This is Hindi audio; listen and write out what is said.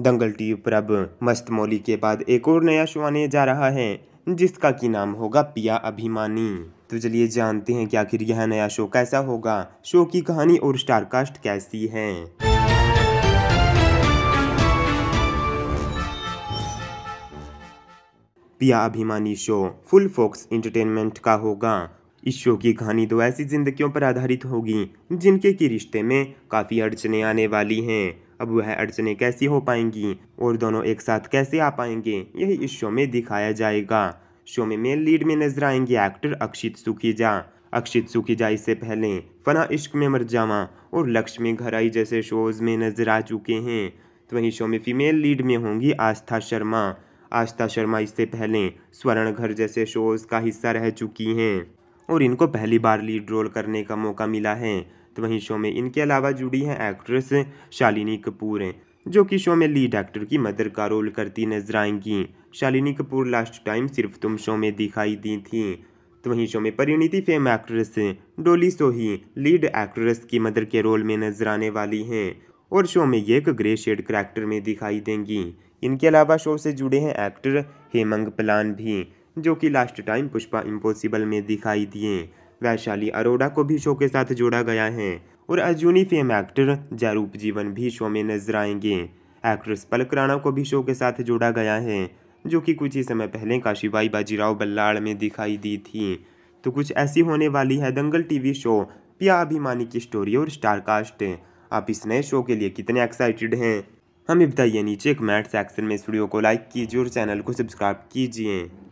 दंगल टीवी पर अब मस्त मौली के बाद एक और नया शो आने जा रहा है जिसका की नाम होगा पिया अभिमानी तो चलिए जानते हैं कि आखिर यह नया शो कैसा होगा शो की कहानी और स्टार कास्ट कैसी है पिया अभिमानी शो फुल फोक्स एंटरटेनमेंट का होगा इस शो की कहानी दो तो ऐसी जिंदगियों पर आधारित होगी जिनके की रिश्ते में काफ़ी अड़चने आने वाली हैं अब वह अड़चने कैसी हो पाएंगी और दोनों एक साथ कैसे आ पाएंगे यही इस शो में दिखाया जाएगा शो में मेन लीड में नजर आएंगे एक्टर अक्षित सुखीजा अक्षित सुखीजा इससे पहले फना इश्क में मर जावा और लक्ष्मी घराई जैसे शोज में नजर आ चुके हैं तो वहीं शो में फीमेल लीड में होंगी आस्था शर्मा आस्था शर्मा इससे पहले स्वर्ण घर जैसे शोज का हिस्सा रह चुकी हैं और इनको पहली बार लीड रोल करने का मौका मिला है तो वहीं शो में इनके अलावा जुड़ी हैं एक्ट्रेस शालिनी कपूर जो कि शो में लीड एक्टर की मदर का रोल करती नजर आएंगी शालिनी कपूर लास्ट टाइम सिर्फ तुम शो में दिखाई दी थी तो वहीं शो में Parineeti fame actress Dolly Sohi lead actress की मदर के रोल में नजर आने वाली हैं और शो में ये एक ग्रे शेड करैक्टर में दिखाई देंगी इनके अलावा शो से जुड़े हैं एक्टर हेमंग पलान भी जो कि लास्ट टाइम पुष्पा इम्पॉसिबल में दिखाई दिए वैशाली अरोड़ा को भी शो के साथ जोड़ा गया है और अजूनी फेम एक्टर जयरूप जीवन भी शो में नजर आएंगे एक्ट्रेस पलक राणा को भी शो के साथ जोड़ा गया है जो कि कुछ ही समय पहले काशीबाई बाजीराव बल्लाड़ में दिखाई दी थी तो कुछ ऐसी होने वाली है दंगल टीवी शो पिया अभिमानी की स्टोरी और स्टारकास्ट आप इस नए शो के लिए कितने एक्साइटेड हैं हमें बताइए नीचे कमेंट सेक्शन में स्टूडियो को लाइक कीजिए और चैनल को सब्सक्राइब कीजिए